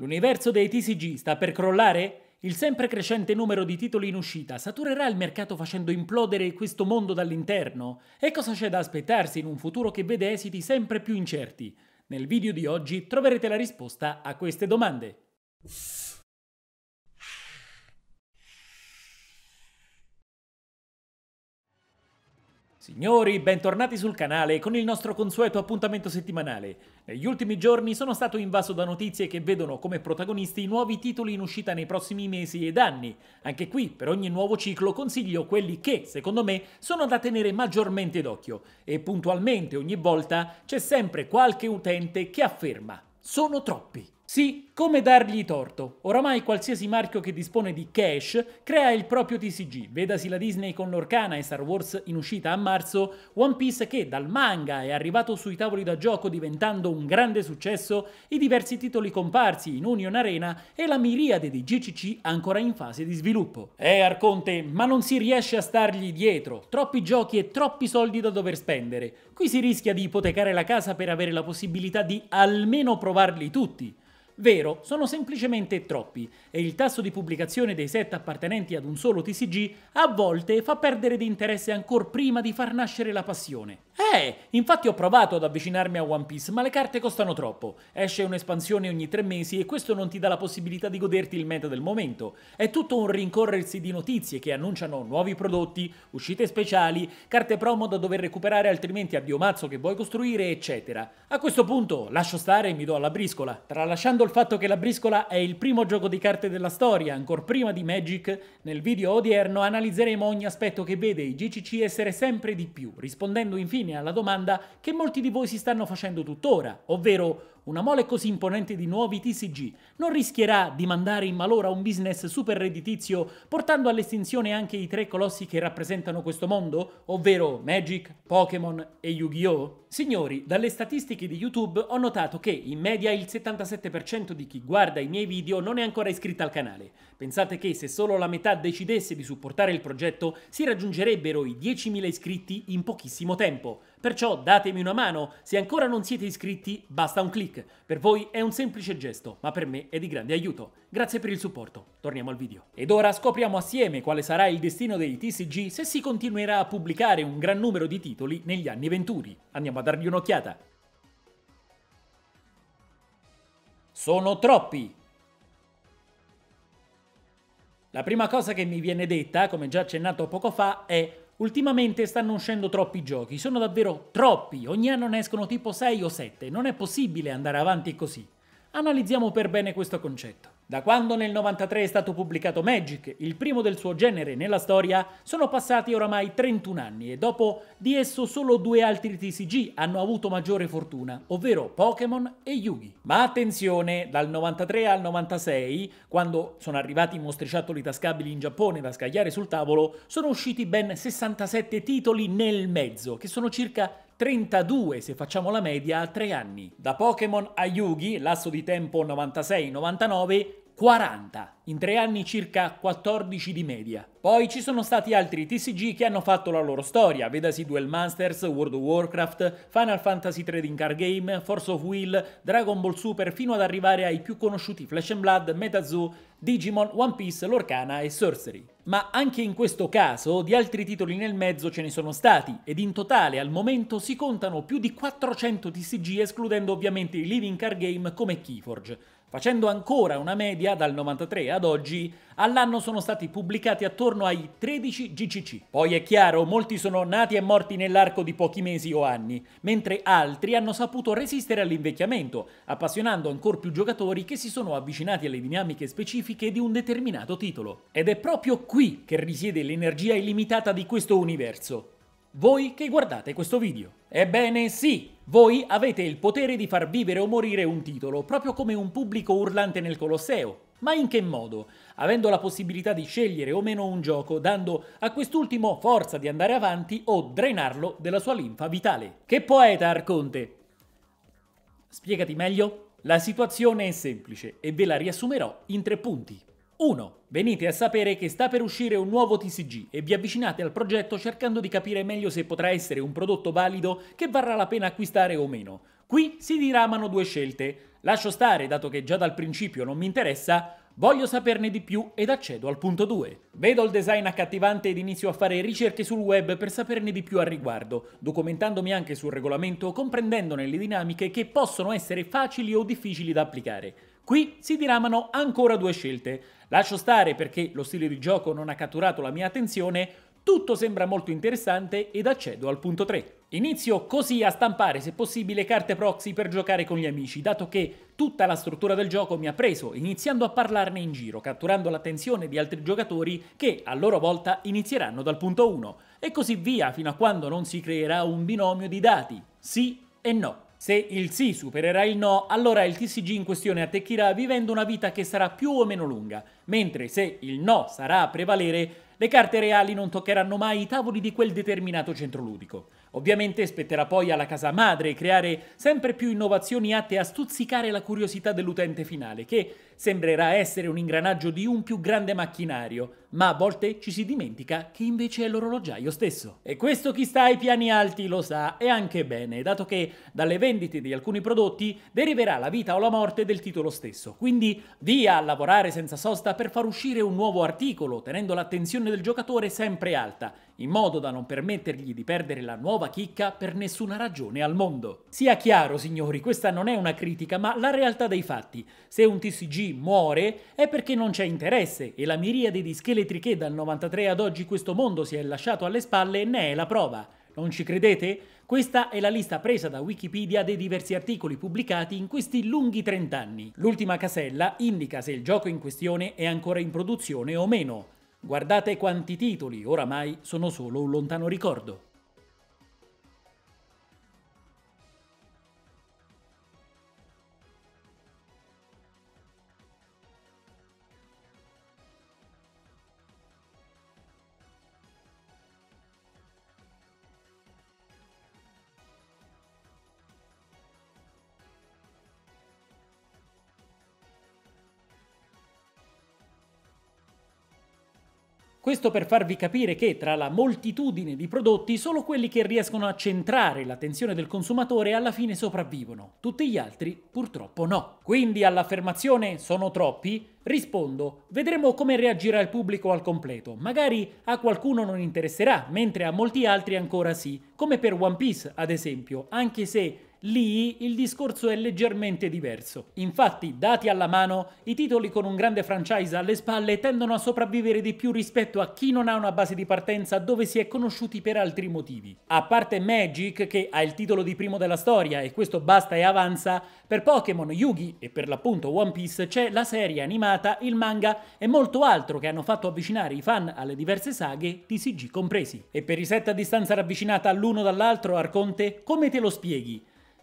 L'universo dei TCG sta per crollare? Il sempre crescente numero di titoli in uscita saturerà il mercato facendo implodere questo mondo dall'interno? E cosa c'è da aspettarsi in un futuro che vede esiti sempre più incerti? Nel video di oggi troverete la risposta a queste domande. Signori, bentornati sul canale con il nostro consueto appuntamento settimanale. Negli ultimi giorni sono stato invaso da notizie che vedono come protagonisti nuovi titoli in uscita nei prossimi mesi ed anni. Anche qui, per ogni nuovo ciclo, consiglio quelli che, secondo me, sono da tenere maggiormente d'occhio. E puntualmente, ogni volta, c'è sempre qualche utente che afferma «Sono troppi». Sì, come dargli torto? Oramai qualsiasi marchio che dispone di cash crea il proprio TCG, vedasi la Disney con l'Orcana e Star Wars in uscita a marzo, One Piece che dal manga è arrivato sui tavoli da gioco diventando un grande successo, i diversi titoli comparsi in Union Arena e la miriade di GCC ancora in fase di sviluppo. Eh Arconte, ma non si riesce a stargli dietro, troppi giochi e troppi soldi da dover spendere. Qui si rischia di ipotecare la casa per avere la possibilità di almeno provarli tutti. Vero, sono semplicemente troppi e il tasso di pubblicazione dei set appartenenti ad un solo TCG a volte fa perdere di interesse ancora prima di far nascere la passione. Eh, infatti ho provato ad avvicinarmi a One Piece, ma le carte costano troppo. Esce un'espansione ogni tre mesi e questo non ti dà la possibilità di goderti il meta del momento. È tutto un rincorrersi di notizie che annunciano nuovi prodotti, uscite speciali, carte promo da dover recuperare altrimenti a biomazzo che vuoi costruire, eccetera. A questo punto lascio stare e mi do alla briscola, tralasciando il col fatto che la briscola è il primo gioco di carte della storia, ancora prima di Magic, nel video odierno analizzeremo ogni aspetto che vede i GCC essere sempre di più, rispondendo infine alla domanda che molti di voi si stanno facendo tuttora, ovvero una mole così imponente di nuovi TCG non rischierà di mandare in malora un business super redditizio portando all'estinzione anche i tre colossi che rappresentano questo mondo, ovvero Magic, Pokémon e Yu-Gi-Oh? Signori, dalle statistiche di YouTube ho notato che in media il 77% di chi guarda i miei video non è ancora iscritto al canale. Pensate che se solo la metà decidesse di supportare il progetto si raggiungerebbero i 10.000 iscritti in pochissimo tempo. Perciò datemi una mano, se ancora non siete iscritti basta un clic, per voi è un semplice gesto, ma per me è di grande aiuto. Grazie per il supporto, torniamo al video. Ed ora scopriamo assieme quale sarà il destino dei TCG se si continuerà a pubblicare un gran numero di titoli negli anni venturi. Andiamo a dargli un'occhiata. Sono troppi! La prima cosa che mi viene detta, come già accennato poco fa, è Ultimamente stanno uscendo troppi giochi, sono davvero troppi, ogni anno ne escono tipo 6 o 7, non è possibile andare avanti così. Analizziamo per bene questo concetto. Da quando nel 93 è stato pubblicato Magic, il primo del suo genere nella storia, sono passati oramai 31 anni e dopo di esso solo due altri TCG hanno avuto maggiore fortuna, ovvero Pokémon e Yugi. Ma attenzione, dal 93 al 96, quando sono arrivati i mostriciattoli tascabili in Giappone da scagliare sul tavolo, sono usciti ben 67 titoli nel mezzo, che sono circa 32 se facciamo la media a 3 anni. Da Pokémon a Yugi, lasso di tempo 96-99, 40, in tre anni circa 14 di media. Poi ci sono stati altri TCG che hanno fatto la loro storia, vedasi Duel Masters, World of Warcraft, Final Fantasy Trading Card Game, Force of Will, Dragon Ball Super, fino ad arrivare ai più conosciuti Flash and Blood, MetaZoo, Digimon, One Piece, Lorcana e Sorcery. Ma anche in questo caso di altri titoli nel mezzo ce ne sono stati, ed in totale al momento si contano più di 400 TCG escludendo ovviamente i Living Card Game come Keyforge. Facendo ancora una media dal 93 ad oggi, all'anno sono stati pubblicati attorno ai 13 GCC. Poi è chiaro, molti sono nati e morti nell'arco di pochi mesi o anni, mentre altri hanno saputo resistere all'invecchiamento, appassionando ancora più giocatori che si sono avvicinati alle dinamiche specifiche di un determinato titolo. Ed è proprio qui che risiede l'energia illimitata di questo universo. Voi che guardate questo video. Ebbene sì, voi avete il potere di far vivere o morire un titolo, proprio come un pubblico urlante nel Colosseo. Ma in che modo? Avendo la possibilità di scegliere o meno un gioco, dando a quest'ultimo forza di andare avanti o drenarlo della sua linfa vitale. Che poeta, Arconte! Spiegati meglio? La situazione è semplice e ve la riassumerò in tre punti. 1. Venite a sapere che sta per uscire un nuovo TCG e vi avvicinate al progetto cercando di capire meglio se potrà essere un prodotto valido che varrà la pena acquistare o meno. Qui si diramano due scelte. Lascio stare, dato che già dal principio non mi interessa, Voglio saperne di più ed accedo al punto 2. Vedo il design accattivante ed inizio a fare ricerche sul web per saperne di più al riguardo, documentandomi anche sul regolamento, comprendendone le dinamiche che possono essere facili o difficili da applicare. Qui si diramano ancora due scelte. Lascio stare perché lo stile di gioco non ha catturato la mia attenzione, tutto sembra molto interessante ed accedo al punto 3. Inizio così a stampare se possibile carte proxy per giocare con gli amici, dato che tutta la struttura del gioco mi ha preso, iniziando a parlarne in giro, catturando l'attenzione di altri giocatori che a loro volta inizieranno dal punto 1, e così via fino a quando non si creerà un binomio di dati, sì e no. Se il sì supererà il no, allora il TCG in questione attecchirà vivendo una vita che sarà più o meno lunga, mentre se il no sarà a prevalere, le carte reali non toccheranno mai i tavoli di quel determinato centro ludico. Ovviamente spetterà poi alla casa madre creare sempre più innovazioni atte a stuzzicare la curiosità dell'utente finale, che sembrerà essere un ingranaggio di un più grande macchinario, ma a volte ci si dimentica che invece è l'orologiaio stesso. E questo chi sta ai piani alti lo sa, e anche bene, dato che dalle vendite di alcuni prodotti deriverà la vita o la morte del titolo stesso. Quindi via a lavorare senza sosta per far uscire un nuovo articolo, tenendo l'attenzione del giocatore sempre alta in modo da non permettergli di perdere la nuova chicca per nessuna ragione al mondo. Sia chiaro, signori, questa non è una critica, ma la realtà dei fatti. Se un TCG muore è perché non c'è interesse e la miriade di scheletri che dal 93 ad oggi questo mondo si è lasciato alle spalle ne è la prova. Non ci credete? Questa è la lista presa da Wikipedia dei diversi articoli pubblicati in questi lunghi 30 anni. L'ultima casella indica se il gioco in questione è ancora in produzione o meno. Guardate quanti titoli oramai sono solo un lontano ricordo. Questo per farvi capire che tra la moltitudine di prodotti solo quelli che riescono a centrare l'attenzione del consumatore alla fine sopravvivono, tutti gli altri purtroppo no. Quindi all'affermazione sono troppi rispondo vedremo come reagirà il pubblico al completo, magari a qualcuno non interesserà, mentre a molti altri ancora sì, come per One Piece ad esempio, anche se Lì il discorso è leggermente diverso. Infatti, dati alla mano, i titoli con un grande franchise alle spalle tendono a sopravvivere di più rispetto a chi non ha una base di partenza dove si è conosciuti per altri motivi. A parte Magic, che ha il titolo di primo della storia e questo basta e avanza, per Pokémon, Yugi e per l'appunto One Piece c'è la serie animata, il manga e molto altro che hanno fatto avvicinare i fan alle diverse saghe, TCG compresi. E per i set a distanza ravvicinata l'uno dall'altro, Arconte, come te lo spieghi?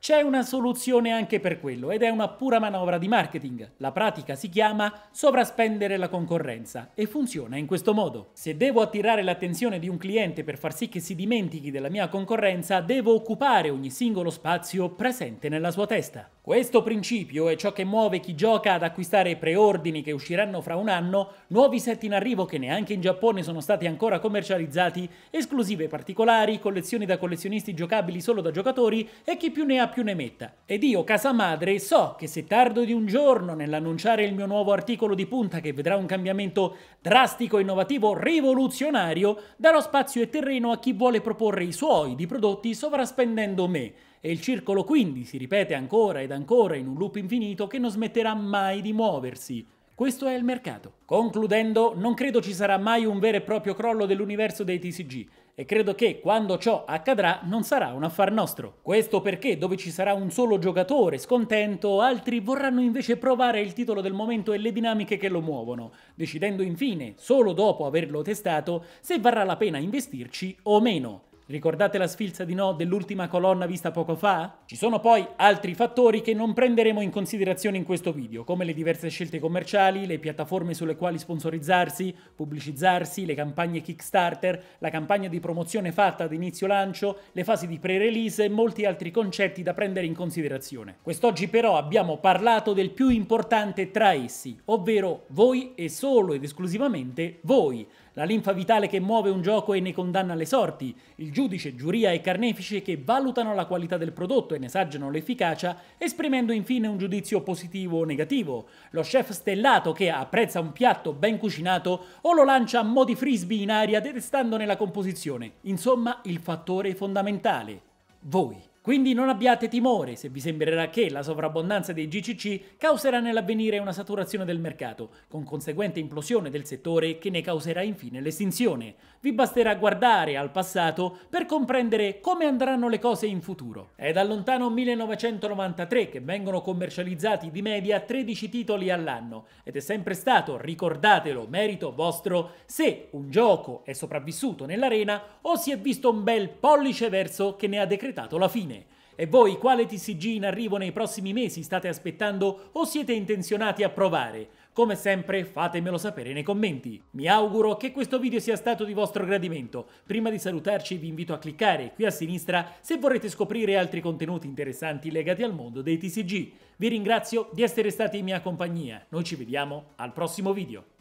C'è una soluzione anche per quello ed è una pura manovra di marketing. La pratica si chiama sovraspendere la concorrenza e funziona in questo modo. Se devo attirare l'attenzione di un cliente per far sì che si dimentichi della mia concorrenza, devo occupare ogni singolo spazio presente nella sua testa. Questo principio è ciò che muove chi gioca ad acquistare preordini che usciranno fra un anno, nuovi set in arrivo che neanche in Giappone sono stati ancora commercializzati, esclusive particolari, collezioni da collezionisti giocabili solo da giocatori e chi più ne ha più ne metta. Ed io, casa madre, so che se tardo di un giorno nell'annunciare il mio nuovo articolo di punta che vedrà un cambiamento drastico, innovativo, rivoluzionario, darò spazio e terreno a chi vuole proporre i suoi di prodotti sovraspendendo me. E il circolo quindi si ripete ancora ed ancora in un loop infinito che non smetterà mai di muoversi. Questo è il mercato. Concludendo, non credo ci sarà mai un vero e proprio crollo dell'universo dei TCG e credo che quando ciò accadrà non sarà un affar nostro. Questo perché dove ci sarà un solo giocatore scontento, altri vorranno invece provare il titolo del momento e le dinamiche che lo muovono, decidendo infine, solo dopo averlo testato, se varrà la pena investirci o meno. Ricordate la sfilza di no dell'ultima colonna vista poco fa? Ci sono poi altri fattori che non prenderemo in considerazione in questo video, come le diverse scelte commerciali, le piattaforme sulle quali sponsorizzarsi, pubblicizzarsi, le campagne Kickstarter, la campagna di promozione fatta ad inizio lancio, le fasi di pre-release e molti altri concetti da prendere in considerazione. Quest'oggi però abbiamo parlato del più importante tra essi, ovvero voi e solo ed esclusivamente voi la linfa vitale che muove un gioco e ne condanna le sorti, il giudice, giuria e carnefice che valutano la qualità del prodotto e ne saggiano l'efficacia, esprimendo infine un giudizio positivo o negativo, lo chef stellato che apprezza un piatto ben cucinato o lo lancia a mo' di frisbee in aria detestandone la composizione. Insomma, il fattore fondamentale. Voi. Quindi non abbiate timore se vi sembrerà che la sovrabbondanza dei GCC causerà nell'avvenire una saturazione del mercato, con conseguente implosione del settore che ne causerà infine l'estinzione. Vi basterà guardare al passato per comprendere come andranno le cose in futuro. È dal lontano 1993 che vengono commercializzati di media 13 titoli all'anno ed è sempre stato, ricordatelo, merito vostro se un gioco è sopravvissuto nell'arena o si è visto un bel pollice verso che ne ha decretato la fine. E voi quale TCG in arrivo nei prossimi mesi state aspettando o siete intenzionati a provare? Come sempre fatemelo sapere nei commenti. Mi auguro che questo video sia stato di vostro gradimento. Prima di salutarci vi invito a cliccare qui a sinistra se vorrete scoprire altri contenuti interessanti legati al mondo dei TCG. Vi ringrazio di essere stati in mia compagnia. Noi ci vediamo al prossimo video.